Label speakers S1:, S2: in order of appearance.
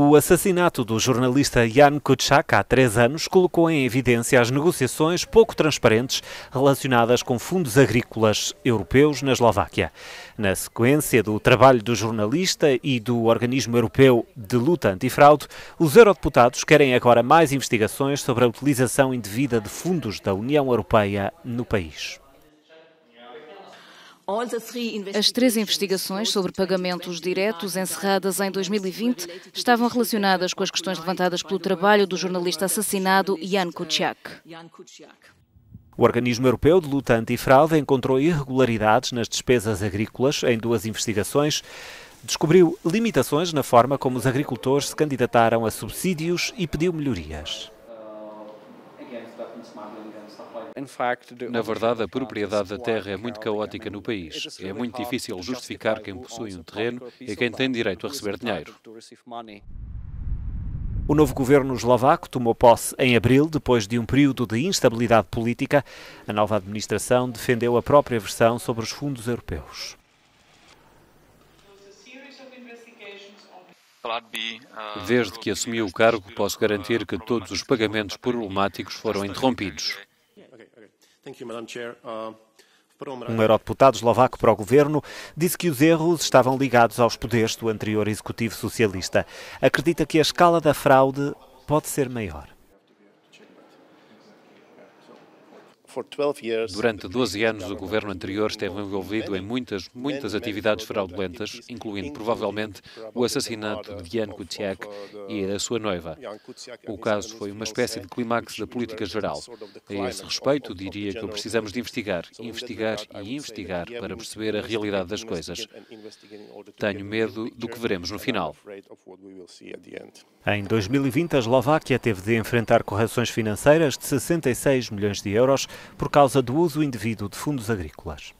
S1: O assassinato do jornalista Jan Kuczak há três anos colocou em evidência as negociações pouco transparentes relacionadas com fundos agrícolas europeus na Eslováquia. Na sequência do trabalho do jornalista e do Organismo Europeu de Luta Antifraude, os eurodeputados querem agora mais investigações sobre a utilização indevida de fundos da União Europeia no país.
S2: As três investigações sobre pagamentos diretos encerradas em 2020 estavam relacionadas com as questões levantadas pelo trabalho do jornalista assassinado Jan Kuciak.
S1: O Organismo Europeu de Luta Antifraude encontrou irregularidades nas despesas agrícolas em duas investigações. Descobriu limitações na forma como os agricultores se candidataram a subsídios e pediu melhorias.
S2: Na verdade, a propriedade da terra é muito caótica no país. É, é muito difícil justificar quem possui um terreno e quem tem direito a receber dinheiro.
S1: O novo governo eslovaco tomou posse em abril, depois de um período de instabilidade política. A nova administração defendeu a própria versão sobre os fundos europeus.
S2: Desde que assumi o cargo, posso garantir que todos os pagamentos problemáticos foram interrompidos. Um
S1: eurodeputado eslovaco para o governo disse que os erros estavam ligados aos poderes do anterior executivo socialista. Acredita que a escala da fraude pode ser maior.
S2: Durante 12 anos, o governo anterior esteve envolvido em muitas, muitas atividades fraudulentas, incluindo provavelmente o assassinato de Jan Kuciak uh, e da sua noiva. O caso foi uma espécie de clímax da política geral. A esse respeito, diria que precisamos de investigar, investigar e investigar para perceber a realidade das coisas. Tenho medo do que veremos no final.
S1: Em 2020, a Eslováquia teve de enfrentar correções financeiras de 66 milhões de euros por causa do uso indevido de fundos agrícolas.